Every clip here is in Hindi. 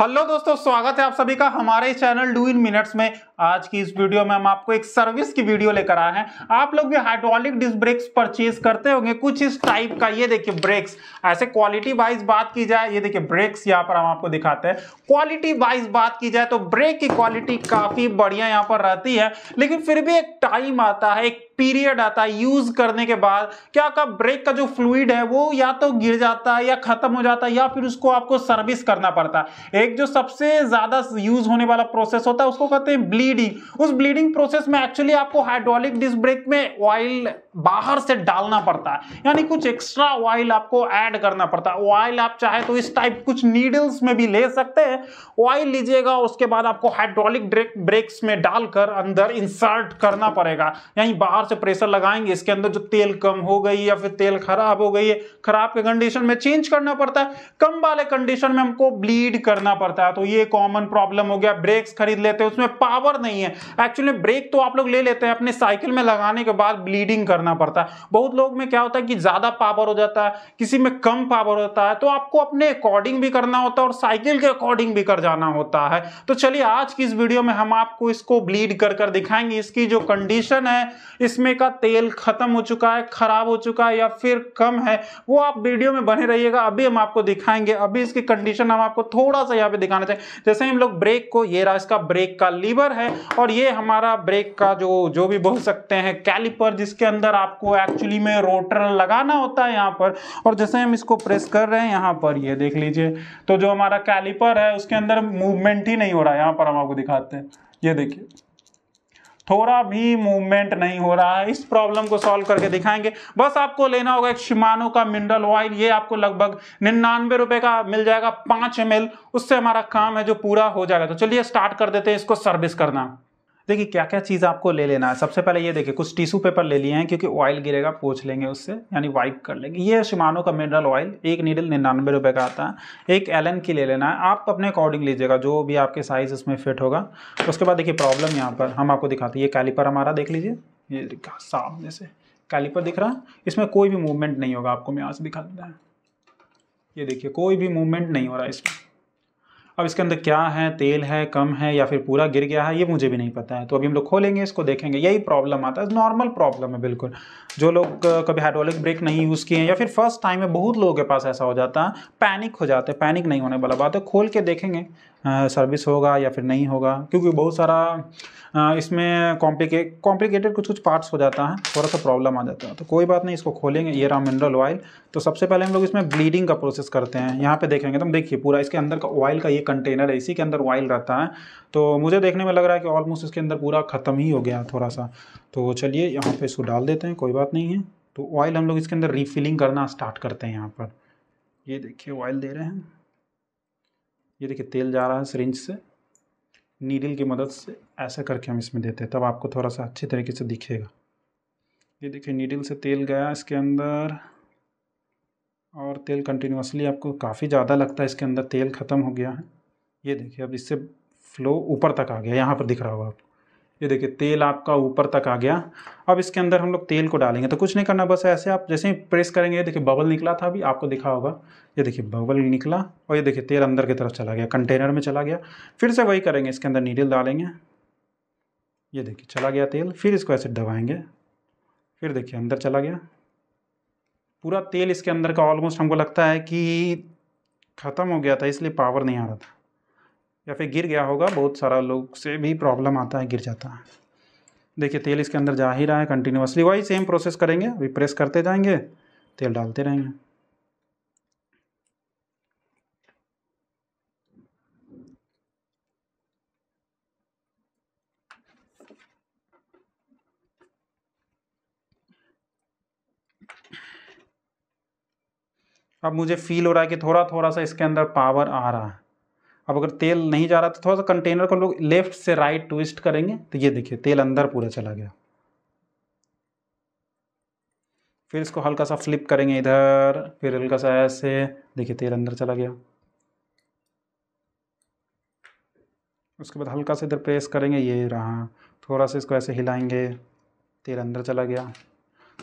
हेलो दोस्तों स्वागत है आप सभी का हमारे चैनल डू इन मिनट्स में आज की इस वीडियो में हम आपको एक सर्विस की वीडियो लेकर आए हैं आप लोग भी हाइड्रोलिक डिस्क ब्रेक्स परचेज करते होंगे कुछ इस टाइप का ये देखिए ब्रेक्स ऐसे क्वालिटी वाइज बात की जाए ये देखिए ब्रेक्स यहाँ पर हम आपको दिखाते हैं क्वालिटी वाइज बात की जाए तो ब्रेक की क्वालिटी काफी बढ़िया यहाँ पर रहती है लेकिन फिर भी एक टाइम आता है एक पीरियड आता है यूज करने के बाद क्या आपका ब्रेक का जो फ्लूड है वो या तो गिर जाता है या खत्म हो जाता है या फिर उसको आपको सर्विस करना पड़ता है एक जो सबसे ज्यादा यूज होने वाला प्रोसेस होता है उसको कहते हैं ब्लीडिंग उस ब्लीडिंग प्रोसेस में एक्चुअली आपको हाइड्रोलिक डिस्क ब्रेक में ऑयल बाहर से डालना पड़ता है यानी कुछ एक्स्ट्रा ऑयल आपको ऐड करना पड़ता है ऑयल आप चाहे तो इस टाइप कुछ नीडल्स में भी ले सकते हैं ऑयल लीजिएगा उसके बाद आपको हाइड्रोलिक ब्रेक्स में डालकर अंदर इंसर्ट करना पड़ेगा यानी बाहर से प्रेशर लगाएंगे इसके अंदर जो तेल कम हो गई या फिर तेल खराब हो गई है खराब के कंडीशन में चेंज करना पड़ता है कम वाले कंडीशन में हमको ब्लीड करना पड़ता है तो ये कॉमन प्रॉब्लम हो गया ब्रेक्स खरीद लेते हैं उसमें पावर नहीं है एक्चुअली ब्रेक तो आप लोग ले लेते हैं अपने साइकिल में लगाने के बाद ब्लीडिंग करना पड़ता है बहुत लोग में क्या होता है कि ज्यादा पावर हो जाता है किसी में कम पावर होता है तो आपको अपने अकॉर्डिंग भी करना होता है और साइकिल के अकॉर्डिंग भी कर जाना होता है तो चलिए आज की इस वीडियो में हम आपको इसको ब्लीड कर कर दिखाएंगे इसकी जो कंडीशन है जिसमें का तेल खत्म हो चुका है खराब हो चुका है या फिर कम है वो आप वीडियो में बने रहिएगा अभी हम आपको दिखाएंगे अभी इसकी कंडीशन हम आपको थोड़ा सा यहाँ पे दिखाना चाहिए जैसे हम लोग ब्रेक को ये रहा इसका ब्रेक का लीवर है और ये हमारा ब्रेक का जो जो भी बोल सकते हैं कैलिपर जिसके अंदर आपको एक्चुअली में रोटर लगाना होता है यहाँ पर और जैसे हम इसको प्रेस कर रहे हैं यहाँ पर ये देख लीजिए तो जो हमारा कैलिपर है उसके अंदर मूवमेंट ही नहीं हो रहा है यहाँ पर हम आपको दिखाते हैं ये देखिए थोड़ा भी मूवमेंट नहीं हो रहा है इस प्रॉब्लम को सॉल्व करके दिखाएंगे बस आपको लेना होगा एक शिमानो का मिनरल ऑयल ये आपको लगभग निन्यानवे रुपए का मिल जाएगा पांच एम उससे हमारा काम है जो पूरा हो जाएगा तो चलिए स्टार्ट कर देते हैं इसको सर्विस करना देखिए क्या क्या चीज़ आपको ले लेना है सबसे पहले ये देखिए कुछ टिश्यू पेपर ले लिए हैं क्योंकि ऑयल गिरेगा पोछ लेंगे उससे यानी वाइप कर लेंगे ये शिमानो का मिनरल ऑयल एक नीडल निन्यानवे रुपये का आता है एक एलन की ले लेना है आप अपने अकॉर्डिंग लीजिएगा जो भी आपके साइज़ उसमें फिट होगा उसके बाद देखिए प्रॉब्लम यहाँ पर हम आपको दिखाते हैं ये कैलीपर हमारा देख लीजिए ये दिखा सामने से कैलीपर दिख रहा है इसमें कोई भी मूवमेंट नहीं होगा आपको मैं आज दिखा देता है ये देखिए कोई भी मूवमेंट नहीं हो रहा है इसमें अब इसके अंदर क्या है तेल है कम है या फिर पूरा गिर गया है ये मुझे भी नहीं पता है तो अभी हम लोग खोलेंगे इसको देखेंगे यही प्रॉब्लम आता है नॉर्मल प्रॉब्लम है बिल्कुल जो लोग कभी हाइड्रोलिक ब्रेक नहीं यूज़ किए हैं या फिर फर्स्ट टाइम में बहुत लोगों के पास ऐसा हो जाता है पैनिक हो जाते हैं पैनिक नहीं होने वाला बात है खोल के देखेंगे सर्विस होगा या फिर नहीं होगा क्योंकि बहुत सारा इसमें कॉम्प्लिकेट कॉम्प्लिकेटेड कुछ कुछ पार्ट्स हो जाता है थोड़ा सा प्रॉब्लम आ जाता है तो कोई बात नहीं इसको खोलेंगे ये रहा मिनरल ऑयल तो सबसे पहले हम लोग इसमें ब्लीडिंग का प्रोसेस करते हैं यहाँ पे देखेंगे तो देखिए पूरा इसके अंदर का ऑयल का ये कंटेनर है इसी के अंदर ऑयल रहता है तो मुझे देखने में लग रहा है कि ऑलमोस्ट इसके अंदर पूरा ख़त्म ही हो गया थोड़ा सा तो चलिए यहाँ पर इसको डाल देते हैं कोई बात नहीं है तो ऑयल हम लोग इसके अंदर रीफिलिंग करना स्टार्ट करते हैं यहाँ पर ये देखिए ऑयल दे रहे हैं ये देखिए तेल जा रहा है सरिंज से नीडल की मदद से ऐसा करके हम इसमें देते हैं तब आपको थोड़ा सा अच्छे तरीके से दिखेगा ये देखिए नीडल से तेल गया इसके अंदर और तेल कंटिन्यूसली आपको काफ़ी ज़्यादा लगता है इसके अंदर तेल ख़त्म हो गया है ये देखिए अब इससे फ्लो ऊपर तक आ गया यहाँ पर दिख रहा होगा आपको ये देखिए तेल आपका ऊपर तक आ गया अब इसके अंदर हम लोग तेल को डालेंगे तो कुछ नहीं करना बस ऐसे आप जैसे ही प्रेस करेंगे ये देखिए बबल निकला था अभी आपको दिखा होगा ये देखिए बबल निकला और ये देखिए तेल अंदर की तरफ चला गया कंटेनर में चला गया फिर से वही करेंगे इसके अंदर नीडल डालेंगे ये देखिए चला गया तेल फिर इसको ऐसे दबाएँगे फिर देखिए अंदर चला गया पूरा तेल इसके अंदर का ऑलमोस्ट हमको लगता है कि ख़त्म हो गया था इसलिए पावर नहीं आ रहा था या फिर गिर गया होगा बहुत सारा लोग से भी प्रॉब्लम आता है गिर जाता है देखिए तेल इसके अंदर जा ही रहा है कंटिन्यूसली वही सेम प्रोसेस करेंगे अभी प्रेस करते जाएंगे तेल डालते रहेंगे अब मुझे फील हो रहा है कि थोड़ा थोड़ा सा इसके अंदर पावर आ रहा है अब अगर तेल नहीं जा रहा तो थोड़ा सा कंटेनर को लोग लेफ्ट से राइट ट्विस्ट करेंगे तो ये देखिए तेल अंदर पूरा चला गया फिर इसको हल्का सा फ्लिप करेंगे इधर फिर हल्का सा ऐसे देखिए तेल अंदर चला गया उसके बाद हल्का सा इधर प्रेस करेंगे ये रहा थोड़ा सा इसको ऐसे हिलाएंगे तेल अंदर चला गया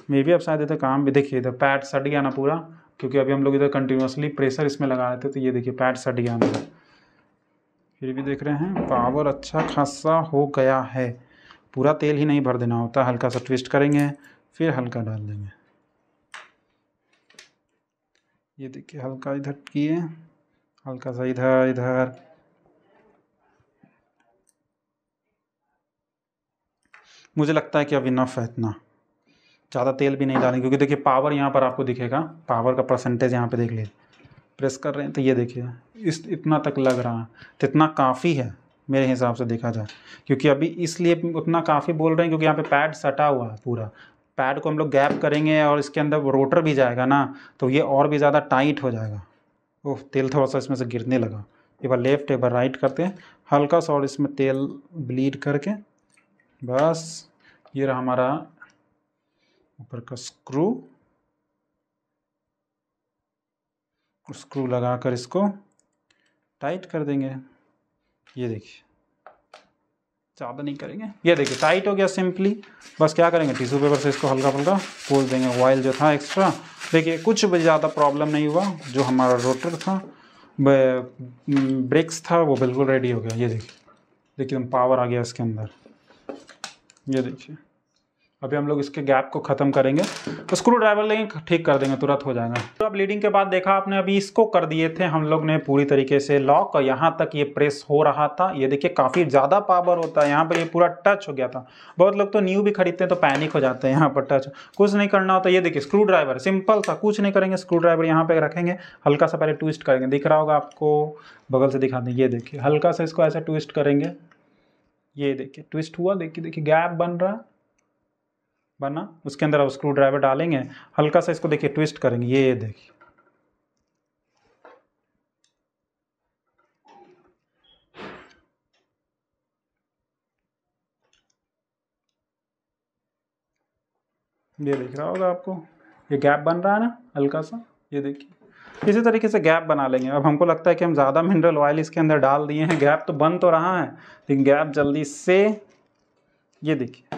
मे भी अब शायद इधर काम भी देखिए इधर पैड सट गया ना पूरा क्योंकि अभी हम लोग इधर कंटिन्यूसली प्रेशर इसमें लगा रहे थे तो ये देखिए पैड सट गया ना फिर भी देख रहे हैं पावर अच्छा खासा हो गया है पूरा तेल ही नहीं भर देना होता हल्का सा ट्विस्ट करेंगे फिर हल्का डाल देंगे ये देखिए हल्का इधर किए हल्का सा इधर इधर मुझे लगता है कि अब इनफ है इतना ज़्यादा तेल भी नहीं डालेंगे क्योंकि देखिए पावर यहाँ पर आपको दिखेगा पावर का परसेंटेज यहाँ पे देख लीजिए प्रेस कर रहे हैं तो ये देखिए इस इतना तक लग रहा है तो इतना काफ़ी है मेरे हिसाब से देखा जाए क्योंकि अभी इसलिए उतना काफ़ी बोल रहे हैं क्योंकि यहाँ पे पैड सटा हुआ है पूरा पैड को हम लोग गैप करेंगे और इसके अंदर रोटर भी जाएगा ना तो ये और भी ज़्यादा टाइट हो जाएगा ओह तेल थोड़ा सा इसमें से गिरने लगा एक बार लेफ्ट एक बार राइट करते हैं हल्का सा और इसमें तेल ब्लीड करके बस ये रहा हमारा ऊपर का स्क्रू स्क्रू लगाकर इसको टाइट कर देंगे ये देखिए ज़्यादा नहीं करेंगे ये देखिए टाइट हो गया सिंपली बस क्या करेंगे टिश्यू पेपर से इसको हल्का फुल्का खोल देंगे ऑयल जो था एक्स्ट्रा देखिए कुछ भी ज़्यादा प्रॉब्लम नहीं हुआ जो हमारा रोटर था ब्रेक्स था वो बिल्कुल रेडी हो गया ये देखिए देखिए पावर आ गया इसके अंदर ये देखिए अभी हम लोग इसके गैप को खत्म करेंगे तो स्क्रू ड्राइवर लेंगे ठीक कर देंगे तुरंत हो जाएगा तो अब लीडिंग के बाद देखा आपने अभी इसको कर दिए थे हम लोग ने पूरी तरीके से लॉक और यहाँ तक ये प्रेस हो रहा था ये देखिए काफ़ी ज़्यादा पावर होता है यहाँ पर ये पूरा टच हो गया था बहुत लोग तो न्यू भी खरीदते हैं तो पैनिक हो जाते हैं यहाँ पर टच कुछ नहीं करना होता ये देखिए स्क्रू ड्राइवर सिंपल था कुछ नहीं करेंगे स्क्रू ड्राइवर यहाँ पर रखेंगे हल्का सा पहले ट्विस्ट करेंगे दिख रहा होगा आपको बगल से दिखा दें ये देखिए हल्का सा इसको ऐसा ट्विस्ट करेंगे ये देखिए ट्विस्ट हुआ देखिए देखिए गैप बन रहा है बना उसके अंदर आप स्क्रू ड्राइवर डालेंगे हल्का सा इसको देखिए ट्विस्ट करेंगे ये देखिए ये दिख रहा होगा आपको ये गैप बन रहा है ना हल्का सा ये देखिए इसी तरीके से गैप बना लेंगे अब हमको लगता है कि हम ज़्यादा मिनरल ऑयल इसके अंदर डाल दिए हैं गैप तो बन तो रहा है लेकिन गैप जल्दी से ये देखिए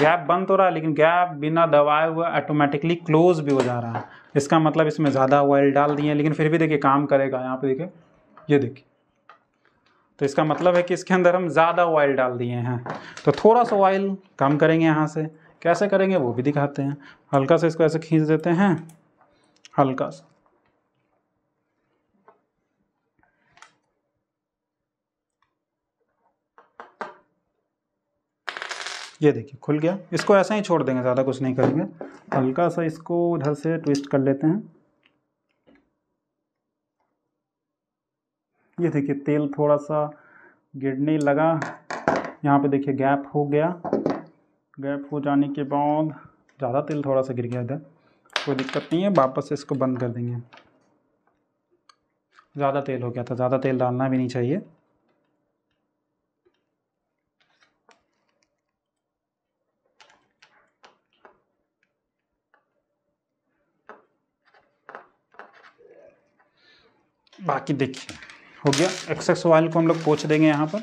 गैप बंद हो रहा है लेकिन गैप बिना दबाए हुए ऑटोमेटिकली क्लोज भी हो जा रहा है इसका मतलब इसमें ज़्यादा ऑयल डाल दिए लेकिन फिर भी देखिए काम करेगा यहाँ पे देखिए ये देखिए तो इसका मतलब है कि इसके अंदर हम ज़्यादा ऑयल डाल दिए हैं तो थोड़ा सा ऑयल कम करेंगे यहाँ से कैसे करेंगे वो भी दिखाते हैं हल्का सा इसको ऐसे खींच देते हैं हल्का सा ये देखिए खुल गया इसको ऐसा ही छोड़ देंगे ज़्यादा कुछ नहीं करेंगे हल्का सा इसको उधर से ट्विस्ट कर लेते हैं ये देखिए तेल थोड़ा सा गिरने लगा यहाँ पे देखिए गैप हो गया गैप हो जाने के बाद ज़्यादा तेल थोड़ा सा गिर गया इधर कोई दिक्कत नहीं है वापस से इसको बंद कर देंगे ज़्यादा तेल हो गया था ज़्यादा तेल डालना भी नहीं चाहिए बाकी देखिए हो गया एक्सेस वाइल को हम लोग पोछ देंगे यहाँ पर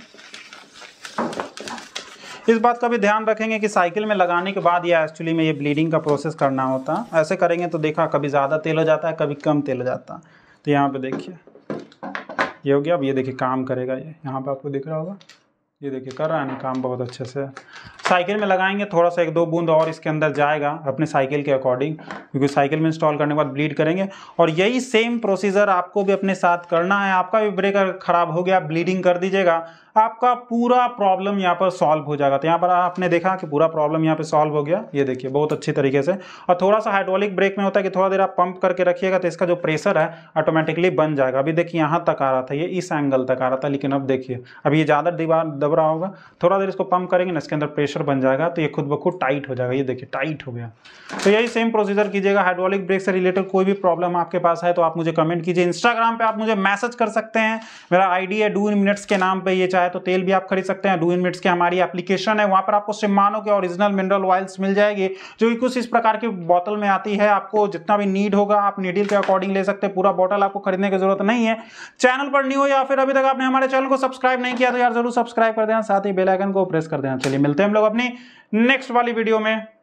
इस बात का भी ध्यान रखेंगे कि साइकिल में लगाने के बाद या एक्चुअली में ये ब्लीडिंग का प्रोसेस करना होता है ऐसे करेंगे तो देखा कभी ज़्यादा तेल हो जाता है कभी कम तेल हो जाता है तो यहाँ पे देखिए ये हो गया अब ये देखिए काम करेगा ये यहाँ पे आपको दिख रहा होगा ये देखिए कर रहा है ना काम बहुत अच्छे से साइकिल में लगाएंगे थोड़ा सा एक दो बूंद और इसके अंदर जाएगा अपने साइकिल के अकॉर्डिंग क्योंकि साइकिल में इंस्टॉल करने के बाद ब्लीड करेंगे और यही सेम प्रोसीजर आपको भी अपने साथ करना है आपका भी ब्रेक खराब हो गया ब्लीडिंग कर दीजिएगा आपका पूरा प्रॉब्लम यहाँ पर सॉल्व हो जाएगा तो यहाँ पर आपने देखा कि पूरा प्रॉब्लम यहाँ पर सॉल्व हो गया ये देखिए बहुत अच्छी तरीके से और थोड़ा सा हाइड्रोलिक ब्रेक में होता है कि थोड़ा देर आप पंप करके रखिएगा तो इसका जो प्रेशर है ऑटोमेटिकली बन जाएगा अभी देखिए यहाँ तक आ रहा था ये इस एंगल तक आ रहा था लेकिन अब देखिए अभी ये ज़्यादा दीवार दब रहा होगा थोड़ा देर इसको पंप करेंगे ना इसके अंदर प्रेशर प्रेशर बन जाएगा तो ये खुद ब खुद टाइट हो जाएगा ये देखिए टाइट हो गया तो यही सेम प्रोसीजर कीजिएगा हाइड्रोलिक ब्रेक से रिलेटेड कोई भी प्रॉब्लम आपके पास है तो आप मुझे कमेंट कीजिए इंस्टाग्राम पर आप मुझे मैसेज कर सकते हैं मेरा आईडी है डू इन मिनट्स के नाम पर ये चाहे तो तेल भी आप खरीद सकते हैं डू इन मिनट्स की हमारी एप्लीकेशन है वहाँ पर आपको सिमानो के ओरिजिनल मिनरल ऑयल्स मिल जाएगी जो कि कुछ इस प्रकार की बोतल में आती है आपको जितना भी नीड होगा आप नीडिल के अकॉर्डिंग ले सकते हैं पूरा बॉटल आपको खरीदने की जरूरत नहीं है चैनल पर न्यू हो या फिर अभी तक आपने हमारे चैनल को सब्सक्राइब नहीं किया तो यार जरूर सब्सक्राइब कर देना साथ ही बेलाइकन को प्रेस कर देना चलिए मिलते हैं हम लोग आपने नेक्स्ट वाली वीडियो में